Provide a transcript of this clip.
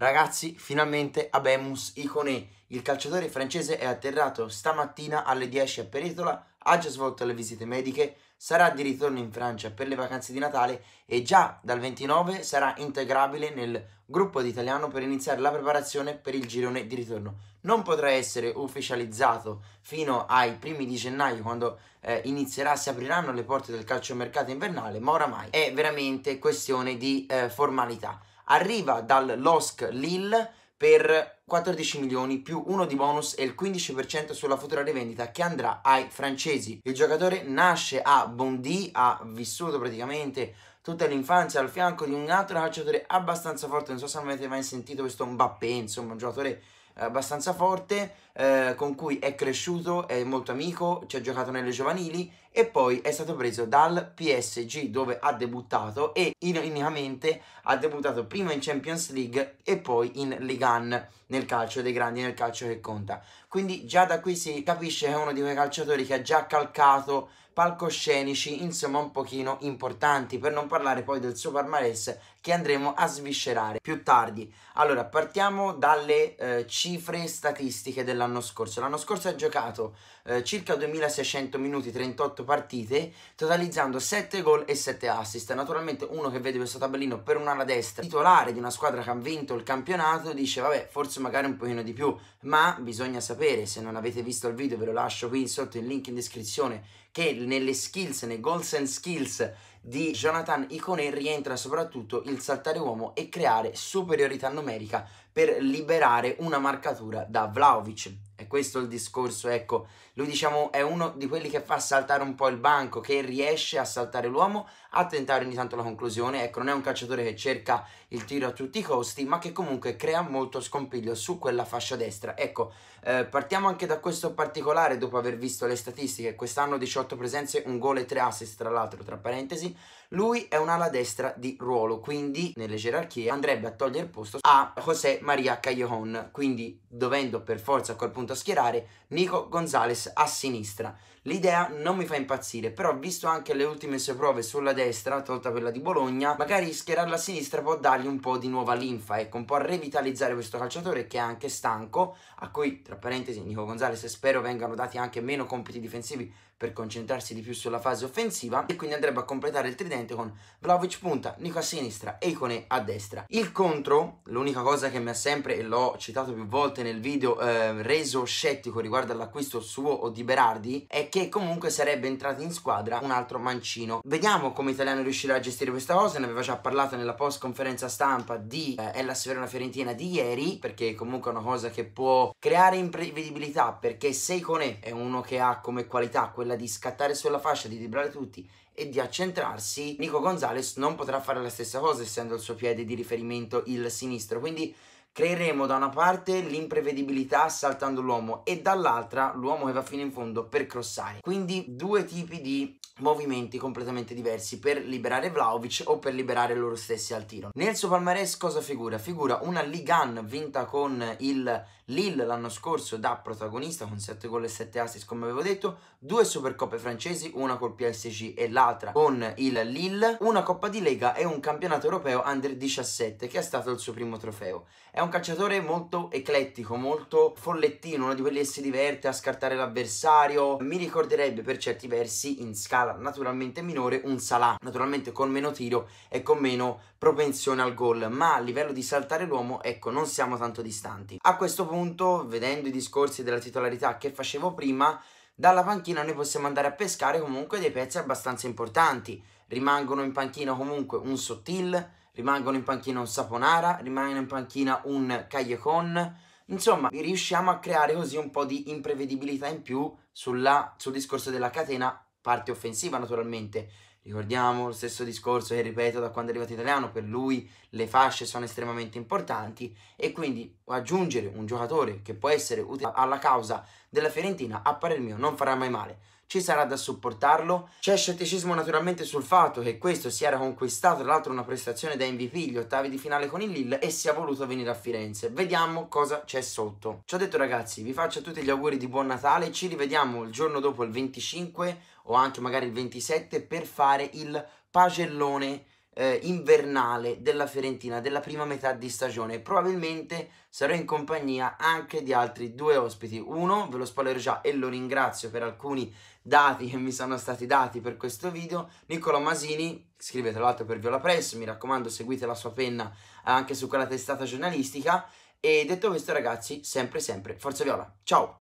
Ragazzi, finalmente Abemus Iconé, il calciatore francese è atterrato stamattina alle 10 a Peretola, ha già svolto le visite mediche, sarà di ritorno in Francia per le vacanze di Natale e già dal 29 sarà integrabile nel gruppo d'italiano per iniziare la preparazione per il girone di ritorno. Non potrà essere ufficializzato fino ai primi di gennaio quando eh, inizierà, si apriranno le porte del calciomercato invernale, ma oramai è veramente questione di eh, formalità arriva dall'OSC Lille per 14 milioni più uno di bonus e il 15% sulla futura rivendita che andrà ai francesi. Il giocatore nasce a Bondy, ha vissuto praticamente tutta l'infanzia al fianco di un altro calciatore abbastanza forte, non so se avete mai sentito questo Mbappé, insomma un giocatore abbastanza forte eh, con cui è cresciuto, è molto amico, ci ha giocato nelle giovanili e poi è stato preso dal PSG dove ha debuttato e ironicamente ha debuttato prima in Champions League e poi in Ligue 1 nel calcio dei grandi, nel calcio che conta. Quindi già da qui si capisce che è uno di quei calciatori che ha già calcato palcoscenici insomma un pochino importanti per non parlare poi del suo palmarès che andremo a sviscerare più tardi allora partiamo dalle eh, cifre statistiche dell'anno scorso l'anno scorso ha giocato eh, circa 2600 minuti 38 partite totalizzando 7 gol e 7 assist naturalmente uno che vede questo tabellino per un'ala destra titolare di una squadra che ha vinto il campionato dice vabbè forse magari un pochino di più ma bisogna sapere se non avete visto il video ve lo lascio qui sotto il link in descrizione che nelle skills, nei goals and skills di Jonathan Icone rientra soprattutto il saltare uomo e creare superiorità numerica per liberare una marcatura da Vlaovic. E questo è il discorso, ecco, lui diciamo è uno di quelli che fa saltare un po' il banco, che riesce a saltare l'uomo, a tentare ogni tanto la conclusione, ecco, non è un calciatore che cerca il tiro a tutti i costi, ma che comunque crea molto scompiglio su quella fascia destra. Ecco, eh, partiamo anche da questo particolare dopo aver visto le statistiche, quest'anno 18 presenze, un gol e 3 assist tra l'altro, tra parentesi, inglesi, lui è un'ala destra di ruolo, quindi nelle gerarchie andrebbe a togliere il posto a José María Callejon, quindi dovendo per forza a quel punto schierare Nico Gonzalez a sinistra. L'idea non mi fa impazzire, però visto anche le ultime sue prove sulla destra, tolta quella di Bologna, magari schierarla a sinistra può dargli un po' di nuova linfa, ecco, un po' a revitalizzare questo calciatore che è anche stanco, a cui, tra parentesi, Nico Gonzalez spero vengano dati anche meno compiti difensivi per concentrarsi di più sulla fase offensiva e quindi andrebbe a completare il tridente con Vlaovic punta, Nico a sinistra e Icone a destra. Il contro, l'unica cosa che mi ha sempre, e l'ho citato più volte nel video, eh, reso scettico riguardo all'acquisto suo o di Berardi, è che comunque sarebbe entrato in squadra un altro mancino. Vediamo come Italiano riuscirà a gestire questa cosa, ne aveva già parlato nella post conferenza stampa di eh, Ellas Verona Fiorentina di ieri, perché comunque è una cosa che può creare imprevedibilità, perché se Icone è uno che ha come qualità quella quella di scattare sulla fascia, di vibrare tutti e di accentrarsi, Nico Gonzalez non potrà fare la stessa cosa essendo il suo piede di riferimento il sinistro. Quindi Creeremo da una parte l'imprevedibilità saltando l'uomo e dall'altra l'uomo che va fino in fondo per crossare. Quindi due tipi di movimenti completamente diversi per liberare Vlaovic o per liberare loro stessi al tiro. Nel suo palmarès cosa figura? Figura una Ligue 1 vinta con il Lille l'anno scorso da protagonista con 7 gol e 7 assist come avevo detto, due Supercoppe francesi, una col PSG e l'altra con il Lille, una Coppa di Lega e un campionato europeo under 17 che è stato il suo primo trofeo. È un un calciatore molto eclettico, molto follettino, uno di quelli che si diverte a scartare l'avversario. Mi ricorderebbe per certi versi, in scala naturalmente minore, un Salah, naturalmente con meno tiro e con meno propensione al gol, ma a livello di saltare l'uomo, ecco, non siamo tanto distanti. A questo punto, vedendo i discorsi della titolarità che facevo prima, dalla panchina noi possiamo andare a pescare comunque dei pezzi abbastanza importanti. Rimangono in panchina comunque un Sottil, rimangono in panchina un Saponara, rimangono in panchina un Callejon. Insomma, riusciamo a creare così un po' di imprevedibilità in più sulla, sul discorso della catena, parte offensiva naturalmente. Ricordiamo lo stesso discorso che ripeto da quando è arrivato italiano, per lui le fasce sono estremamente importanti e quindi aggiungere un giocatore che può essere utile alla causa della Fiorentina, a parer mio, non farà mai male. Ci sarà da supportarlo? C'è scetticismo naturalmente sul fatto che questo si era conquistato tra l'altro una prestazione da MVP, gli ottavi di finale con il Lille e sia voluto venire a Firenze. Vediamo cosa c'è sotto. Ci ho detto ragazzi, vi faccio tutti gli auguri di buon Natale, ci rivediamo il giorno dopo il 25 o anche magari il 27 per fare il pagellone eh, invernale della Fiorentina della prima metà di stagione. Probabilmente sarò in compagnia anche di altri due ospiti. Uno, ve lo spoilerò già e lo ringrazio per alcuni dati che mi sono stati dati per questo video. Niccolo Masini, scrive tra l'altro per Viola Press, mi raccomando seguite la sua penna anche su quella testata giornalistica. E detto questo ragazzi, sempre sempre, forza Viola, ciao!